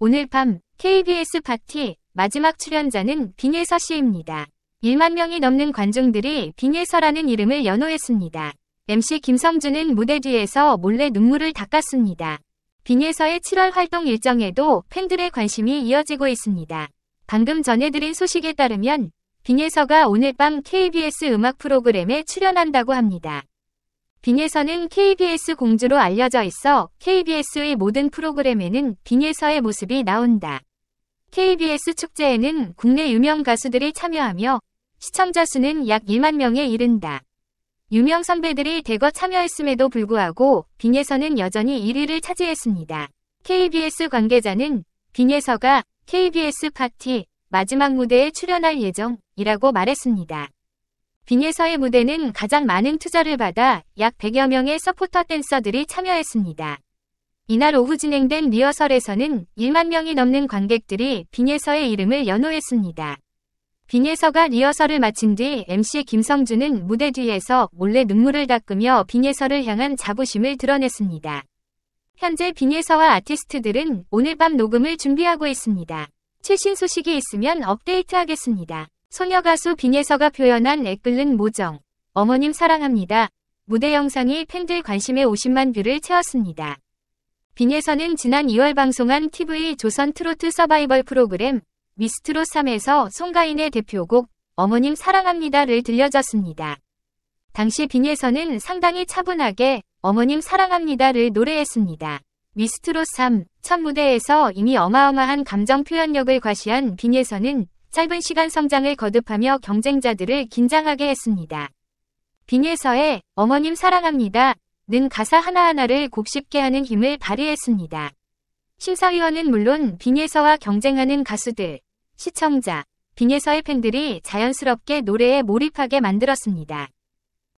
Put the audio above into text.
오늘 밤 KBS 파티 마지막 출연자는 빙예서 씨입니다. 1만 명이 넘는 관중들이 빙예서라는 이름을 연호했습니다. MC 김성준은 무대 뒤에서 몰래 눈물을 닦았습니다. 빙예서의 7월 활동 일정에도 팬들의 관심이 이어지고 있습니다. 방금 전해드린 소식에 따르면 빙예서가 오늘 밤 KBS 음악 프로그램에 출연한다고 합니다. 빙에서는 KBS 공주로 알려져 있어 KBS의 모든 프로그램에는 빙예서의 모습이 나온다. KBS 축제에는 국내 유명 가수들이 참여하며 시청자 수는 약 1만 명에 이른다. 유명 선배들이 대거 참여했음에도 불구하고 빙예서는 여전히 1위를 차지했습니다. KBS 관계자는 빙예서가 KBS 파티 마지막 무대에 출연할 예정이라고 말했습니다. 빙예서의 무대는 가장 많은 투자를 받아 약 100여 명의 서포터 댄서들이 참여했습니다. 이날 오후 진행된 리허설에서는 1만 명이 넘는 관객들이 빙예서의 이름을 연호했습니다. 빙예서가 리허설을 마친 뒤 MC 김성준은 무대 뒤에서 몰래 눈물을 닦으며 빙예서를 향한 자부심을 드러냈습니다. 현재 빙예서와 아티스트들은 오늘 밤 녹음을 준비하고 있습니다. 최신 소식이 있으면 업데이트하겠습니다. 소녀 가수 빈예서가 표현한 애끓는 모정, 어머님 사랑합니다. 무대 영상이 팬들 관심에 50만 뷰를 채웠습니다. 빈예서는 지난 2월 방송한 TV 조선 트로트 서바이벌 프로그램 미스트롯 3에서 송가인의 대표곡 어머님 사랑합니다를 들려줬습니다. 당시 빈예서는 상당히 차분하게 어머님 사랑합니다를 노래했습니다. 미스트롯 3, 첫 무대에서 이미 어마어마한 감정 표현력을 과시한 빈예서는 짧은 시간 성장을 거듭하며 경쟁자들을 긴장하게 했습니다. 빙에서의 어머님 사랑합니다. 는 가사 하나하나를 곱씹게 하는 힘을 발휘했습니다. 심사위원은 물론 빙에서와 경쟁하는 가수들, 시청자, 빙에서의 팬들이 자연스럽게 노래에 몰입하게 만들었습니다.